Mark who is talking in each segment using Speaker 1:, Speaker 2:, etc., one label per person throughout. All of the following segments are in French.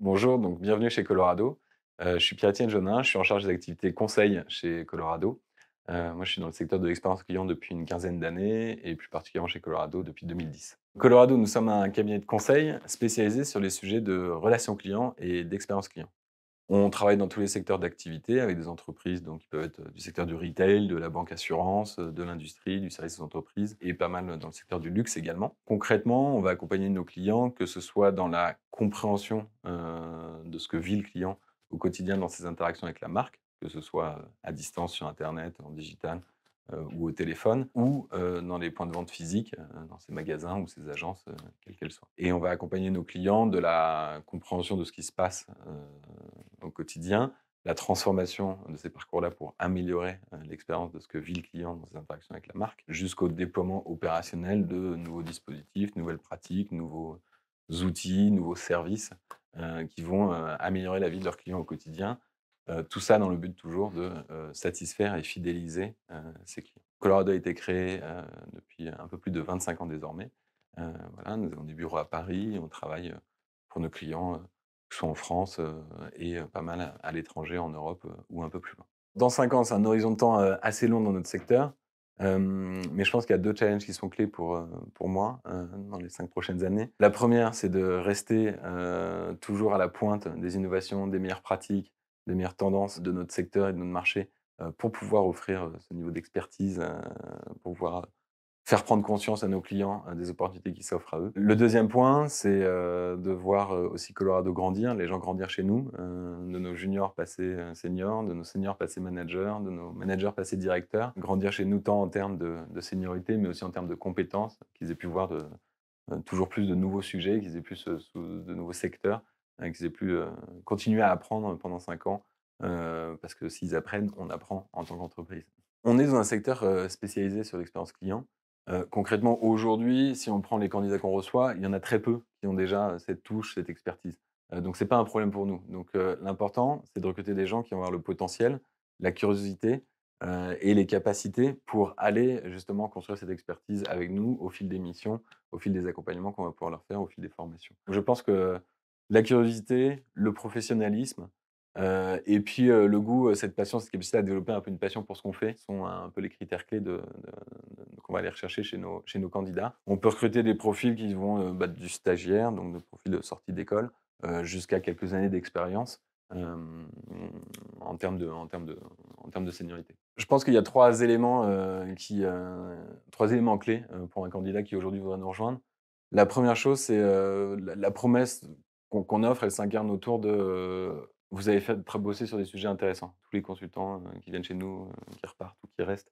Speaker 1: Bonjour, donc bienvenue chez Colorado. Euh, je suis Pierre-Étienne Jonin, je suis en charge des activités conseil chez Colorado. Euh, moi, je suis dans le secteur de l'expérience client depuis une quinzaine d'années et plus particulièrement chez Colorado depuis 2010. Colorado, nous sommes un cabinet de conseil spécialisé sur les sujets de relations clients et d'expérience client. On travaille dans tous les secteurs d'activité avec des entreprises donc, qui peuvent être euh, du secteur du retail, de la banque assurance, euh, de l'industrie, du service aux entreprises et pas mal euh, dans le secteur du luxe également. Concrètement, on va accompagner nos clients, que ce soit dans la compréhension de ce que vit le client au quotidien dans ses interactions avec la marque, que ce soit à distance sur Internet, en digital ou au téléphone, ou dans les points de vente physiques, dans ses magasins ou ses agences, quelles qu'elles soient. Et on va accompagner nos clients de la compréhension de ce qui se passe quotidien, la transformation de ces parcours-là pour améliorer euh, l'expérience de ce que vit le client dans ses interactions avec la marque, jusqu'au déploiement opérationnel de nouveaux dispositifs, nouvelles pratiques, nouveaux outils, nouveaux services euh, qui vont euh, améliorer la vie de leurs clients au quotidien. tout ça dans le but toujours de satisfaire et fidéliser ses clients. Colorado a été créé depuis un peu plus de 25 ans désormais. voilà, nous avons des bureaux à Paris, on travaille pour nos clients soit en France euh, et euh, pas mal à l'étranger, en Europe euh, ou un peu plus loin. Dans cinq ans, c'est un horizon de temps assez long dans notre secteur. mais je pense qu'il y a deux challenges qui sont clés pour, pour moi dans les cinq prochaines années. La première, c'est de rester toujours à la pointe des innovations, des meilleures pratiques, des meilleures tendances de notre secteur et de notre marché pour pouvoir offrir ce niveau d'expertise, pour pouvoir faire prendre conscience à nos clients des opportunités qui s'offrent à eux. Le deuxième point, c'est euh, de voir euh, aussi Colorado grandir, les gens grandir chez nous, euh, de nos juniors passer seniors, de nos seniors passer managers, de nos managers passer directeurs, grandir chez nous tant en termes de, seniorité, mais aussi en termes de compétences, qu'ils aient pu voir toujours plus de nouveaux sujets, qu'ils aient pu de nouveaux secteurs, qu'ils aient pu continuer à apprendre pendant cinq ans, parce que s'ils apprennent, on apprend en tant qu'entreprise. On est dans un secteur spécialisé sur l'expérience client. Euh, concrètement, aujourd'hui, si on prend les candidats qu'on reçoit, il y en a très peu qui ont déjà euh, cette touche, cette expertise. Euh, donc, ce n'est pas un problème pour nous. Donc, l'important, c'est de recruter des gens qui vont avoir le potentiel, la curiosité et les capacités pour aller justement construire cette expertise avec nous au fil des missions, au fil des accompagnements qu'on va pouvoir leur faire, au fil des formations. je pense que la curiosité, le professionnalisme, et puis le goût, cette passion, cette capacité à développer un peu une passion pour ce qu'on fait sont un peu les critères clés de, va aller rechercher chez nos, chez nos candidats. On peut recruter des profils qui vont euh, bah, du stagiaire, donc de profils de sortie d'école, euh, jusqu'à quelques années d'expérience. Euh, en termes de, en de, en de seniorité. Je pense qu'il y a trois éléments, qui, trois éléments clés pour un candidat qui aujourd'hui voudrait nous rejoindre. La première chose, c'est la, promesse qu'on offre, elle s'incarne autour de vous avez fait bosser sur des sujets intéressants. Tous les consultants qui viennent chez nous, qui repartent ou qui restent,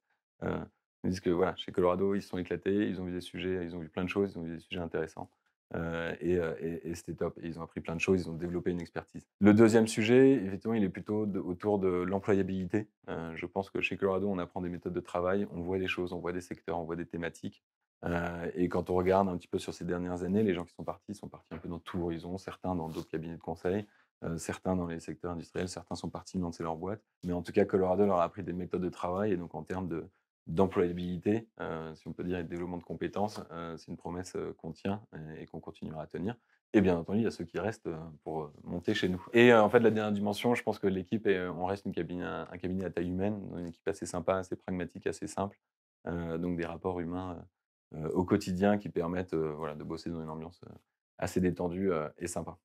Speaker 1: ils disent que voilà, chez Colorado, ils se sont éclatés, ils ont vu des sujets, ils ont vu plein de choses, ils ont vu des sujets intéressants. Euh, euh, et, c'était top. ils ont appris plein de choses, ils ont développé une expertise. Le deuxième sujet, évidemment il est plutôt autour de l'employabilité. Euh, je pense que chez Colorado, on apprend des méthodes de travail, on voit des choses, on voit des secteurs, on voit des thématiques. et quand on regarde un petit peu sur ces dernières années, les gens qui sont partis sont partis un peu dans tout horizon, certains dans d'autres cabinets de conseil, certains dans les secteurs industriels, certains sont partis lancer leur boîte. Mais en tout cas, Colorado leur a appris des méthodes de travail. Et donc, en termes de, d'employabilité, euh, si on peut dire, et de développement de compétences. Euh, c'est une promesse euh, qu'on tient et, qu'on continuera à tenir. Et bien entendu, il y a ceux qui restent pour monter chez nous. Et en fait, la dernière dimension, je pense que l'équipe, on reste une cabinet, un cabinet à taille humaine, une équipe assez sympa, assez pragmatique, assez simple. donc des rapports humains au quotidien qui permettent voilà, de bosser dans une ambiance assez détendue et sympa.